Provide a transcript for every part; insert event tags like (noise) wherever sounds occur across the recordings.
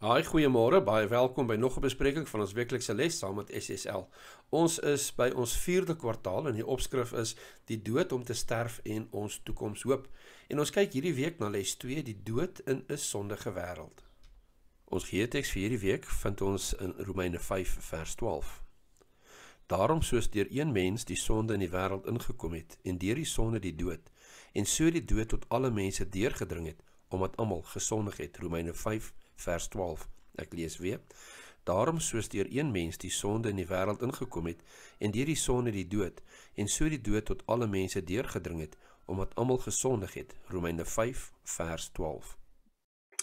Haai, goeiemôre. Baie welkom by nog 'n bespreking van ons weeklikse les saam met SSL. Ons is by ons 4de kwartaal en die opskrif is die dood om te sterf en ons toekoms hoop. En ons kyk hierdie week na les 2, die dood in 'n sondige wêreld. Ons geheeteks vir hierdie week vind ons in Romeine 5 vers 12. Daarom soos deur een mens die sonde in die wêreld ingekom het en deur die sonde die dood en so die dood tot alle mense deurgedring het omdat almal gesondig het Romeine vers 12. Ek lees weer. Daarom soos deur een mens die sonde in die wêreld ingekom het en deur die sonde die dood en so die dood tot alle mense deurgedring het omdat almal gesondig het. Romeine 5 vers 12.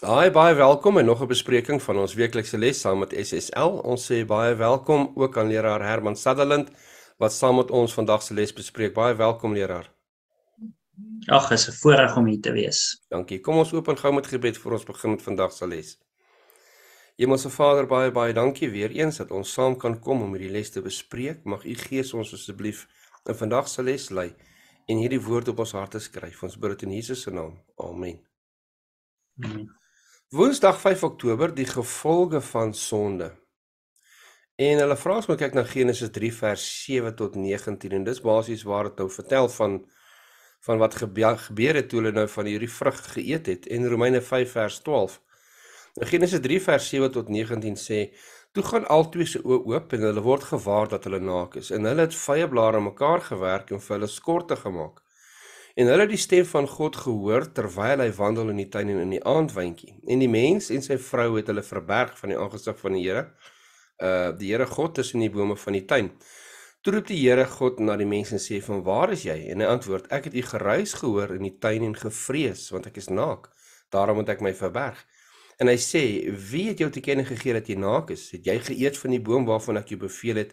Hi baie welkom en nog 'n bespreking van ons weeklikse les saam met SSL. Ons sê baie welkom ook aan leraar Herman Sutherland wat saam met ons vandag se les bespreek. Baie welkom leraar. Ag, is 'n voorreg om hier te wees. Dankie. Kom ons open gou met gebed voor ons begin met vandag se les. Hemelse Vader, baie baie dankie weer eens dat ons saam kan kom om hierdie les te bespreek. Mag U Gees ons asseblief in vandag se les lei en hierdie woord op ons harte skryf. Ons bid dit in Jesus se naam. Amen. Woensdag 5 Oktober, die gevolge van sonde. En hulle vra as ons kyk na Genesis 3 vers 7 tot 19 en dis basies waar dit nou vertel van van wat gebeur het toe hulle nou van hierdie vrug geëet het en Romeine 5 vers 12 Genesis 3 vers 7 tot 19 sê: "Toe gaan albei se oë oop en hulle word gewaar dat hulle naak is en hulle het vye blare mekaar gewerk en vir hulle skorte gemaak." En hulle het die stem van God gehoor terwyl hy wandel in die tuin en in die aandwyntjie. En die mens en sy vrou het hulle verberg van die aangesig van die Here, uh die Here God tussen die bome van die tuin. Toe roep die Here God na die mens en sê: "Van waar is jy?" En hy antwoord: "Ek het u geruis gehoor in die tuin en gevrees, want ek is naak. Daarom het ek my verberg." En hy sê, "Wie het jou te kenne gegee dat jy naak is? Het jy geëet van die boom waarvan ek jou beveel het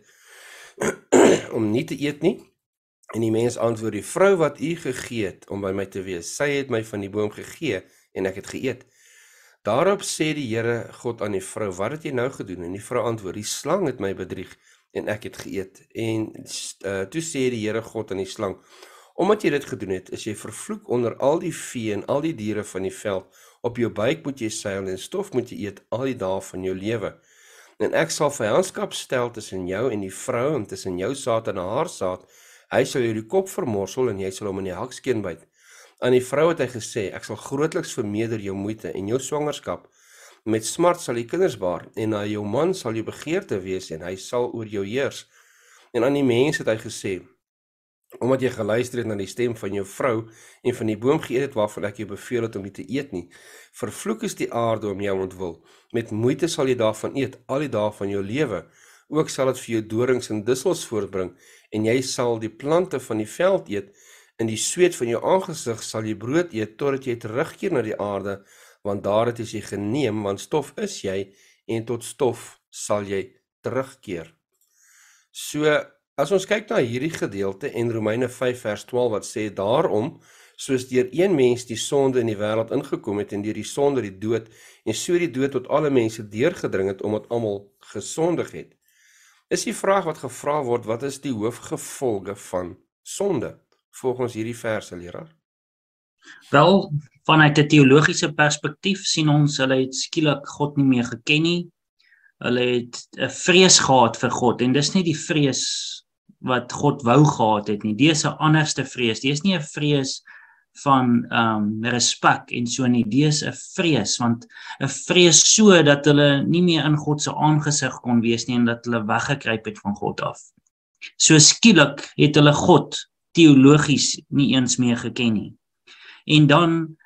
(clears throat) om nie te eet nie?" En die mens antwoord, "Die vrou wat u gegee het om by my te wees, sy het my van die boom gegee en ek het geëet." Daarop sê die Here God aan die vrou, "Wat het jy nou gedoen?" En die vrou antwoord, "Die slang het my bedrieg en ek het geëet." En uh, toe sê die Here God aan die slang, "Omdat jy dit gedoen het, is jy vervloek onder al die vee en al die diere van die veld." Op jou buik moet jy seil en stof moet jy eet al die dae van jou lewe. En ek sal vyandskap stel tussen jou en die vrou en tussen jou saad en haar saad. Hy sal jou die kop vermorsel en jy sal hom in die hakskeen byt. Aan die vrou het hy gesê, ek sal grootliks vermeerder jou moeite en jou swangerskap. Met smart sal jy kinders baar en na jou man sal jy begeerte wees en hy sal oor jou heers. En aan die mens het hy gesê, omdat jy geluister het na die stem van jou vrou en van die boom geëet het waarvan ek jou beveel het om dit te eet nie vervloek is die aarde om jou ontwil met moeite sal jy daarvan eet al die dae van jou lewe ook sal dit vir jou dorings en dussels voortbring en jy sal die plante van die veld eet in die sweet van jou aangesig sal jy brood eet totdat jy terugkeer na die aarde want daar het jy geneem want stof is jy en tot stof sal jy terugkeer so As ons kyk na hierdie gedeelte en Romeine 5 vers 12 wat sê daarom soos deur een mens die sonde in die wêreld ingekom het en deur die sonde die dood en so die dood tot alle mense deurgedring het omdat almal gesondig het. Is die vraag wat gevra word wat is die hoofgevolge van sonde volgens hierdie verse leraar? Wel vanuit 'n teologiese perspektief sien ons hulle het skielik God nie meer geken nie. Hulle het 'n vrees gehad vir God en dis nie die vrees wat God wou gehad het nie. Dis 'n anderste vrees. Dis nie 'n vrees van ehm um, respek en so nie. Dis 'n vrees want 'n vrees so dat hulle nie meer in God se aangesig kon wees nie en dat hulle weggekruip het van God af. So skielik het hulle God teologies nie eens meer geken nie. En dan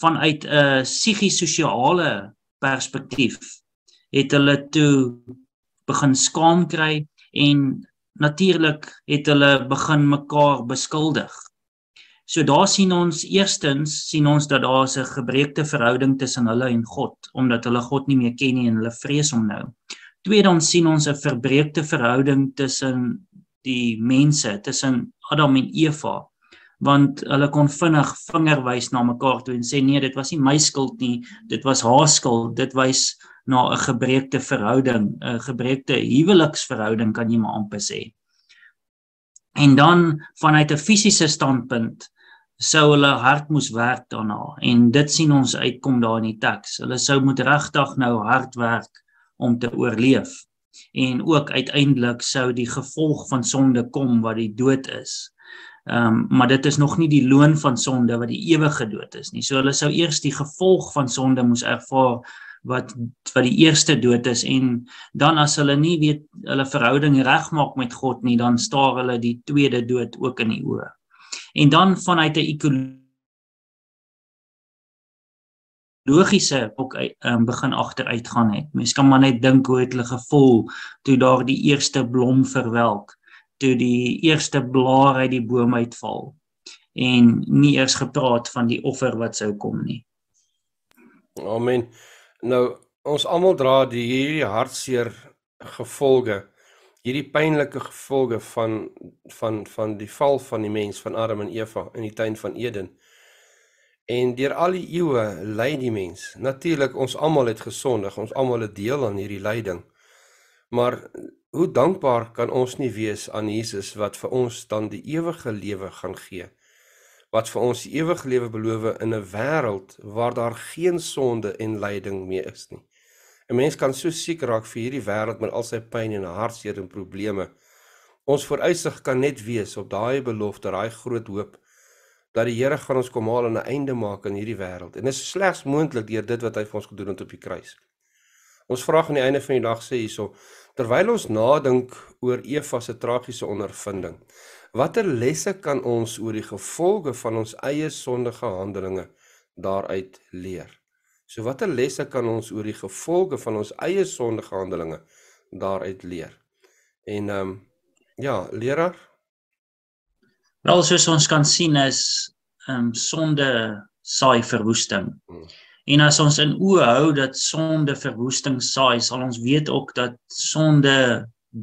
vanuit 'n psigiesosiale perspektief het hulle toe begin skaam kry en natuurlik het hulle begin mekaar beskuldig. So daar sien ons eerstens sien ons dat daar 'n gebreekte verhouding tussen hulle en God omdat hulle God nie meer ken nie en hulle vrees hom nou. Tweedens sien ons 'n verbreekte verhouding tussen die mense, tussen Adam en Eva want hulle kon vinnig vinger wys na mekaar toe en sê nee, dit was nie my skuld nie, dit was haar skuld. Dit wys na 'n gebreekte verhouding, 'n gebreekte huweliksverhouding kan jy maar amper sê. En dan vanuit 'n fisiese standpunt sou hulle hard moes werk daarna en dit sien ons uitkom daar in die teks. Hulle sou moet regtig nou hard werk om te oorleef. En ook uiteindelik sou die gevolg van sonde kom wat die dood is. Ehm um, maar dit is nog nie die loon van sonde wat die ewige dood is nie. So hulle sou eers die gevolg van sonde moes ervaar wat wat die eerste dood is en dan as hulle nie weet hulle verhouding regmaak met God nie, dan staar hulle die tweede dood ook in die oë. En dan vanuit 'n logiese ook um, begin agter uitgaan het. Mense kan maar net dink hoe het hulle gevoel toe daar die eerste blom verwelk toe die eerste blaar uit die boom uitval en nie eers gepraat van die offer wat sou kom nie. Amen. Nou ons almal dra die hierdie hartseer gevolge, hierdie pynlike gevolge van van van die val van die mens van Adam en Eva in die tuin van Eden. En deur al die eeue ly die mens. Natuurlik ons almal het gesondig, ons almal het deel aan hierdie lyding. Maar hoe dankbaar kan ons nie wees aan Jesus wat vir ons dan die ewige lewe gaan gee? Wat vir ons die ewige lewe beloof in 'n wêreld waar daar geen sonde en lyding meer is nie. 'n Mens kan so siek raak vir hierdie wêreld met al sy pyn en hartseer en probleme. Ons vooruitsig kan net wees op daai belofte, daai groot hoop dat die Here gaan ons kom haal en 'n einde maak aan hierdie wêreld. En dit is slegs moontlik deur dit wat hy vir ons gedoen het op die kruis. Ons vraag aan die einde van die dag sê hierso terwyl ons nadink oor Eva se tragiese ondervinding. Watter lesse kan ons oor die gevolge van ons eie sondige handelinge daaruit leer? So watter lesse kan ons oor die gevolge van ons eie sondige handelinge daaruit leer? En ehm um, ja, leraar. Wel soos ons kan sien is ehm um, sonde saai verwoesting. Hmm. En as ons in oë hou dat sonde verwoesting saai, sal ons weet ook dat sonde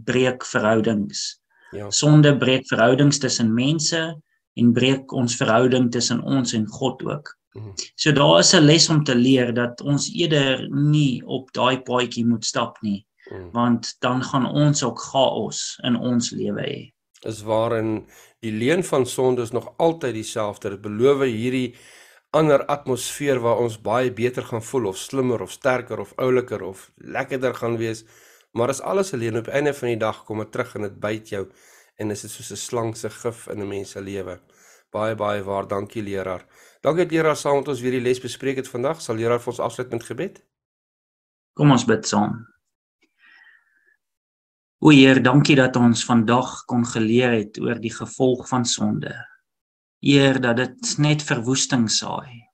breek verhoudings. Ja. Sonde breek verhoudings tussen mense en breek ons verhouding tussen ons en God ook. Mhm. So daar is 'n les om te leer dat ons eerder nie op daai paadjie moet stap nie mhm. want dan gaan ons ook chaos in ons lewe hê. Is waarin die leen van sonde is nog altyd dieselfde. Dit beloof hierdie ander atmosfeer waar ons baie beter gaan voel of slimmer of sterker of ouliker of lekkerder gaan wees. Maar as alles alleen op einde van die dag kom dit terug en dit byt jou en dit is soos 'n slang se gif in 'n mens se lewe. Baie baie waar, dankie leraar. Dankie dat leraar saam met ons weer die les bespreek het vandag. Sal leraar vir ons afsluit met gebed? Kom ons bid saam. O Heer, dankie dat ons vandag kon geleer het oor die gevolg van sonde. Heer dat dit net verwoesting saai.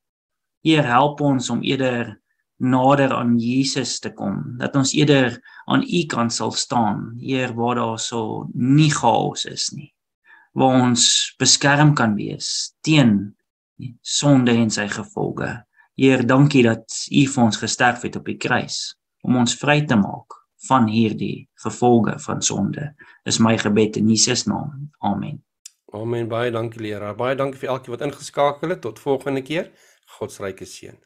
Heer help ons om eerder nader aan Jesus te kom, dat ons eerder aan U kan sal staan, Heer waar daar so nie chaos is nie, waar ons beskerm kan wees teen sonde en sy gevolge. Heer, dankie dat U vir ons gesterf het op die kruis om ons vry te maak van hierdie gevolge van sonde. Is my gebed in Jesus naam. Amen. Amen. Baie dankie leraar. Baie dankie vir elkeen wat ingeskakel het. Tot volgende keer. God se ryke seën.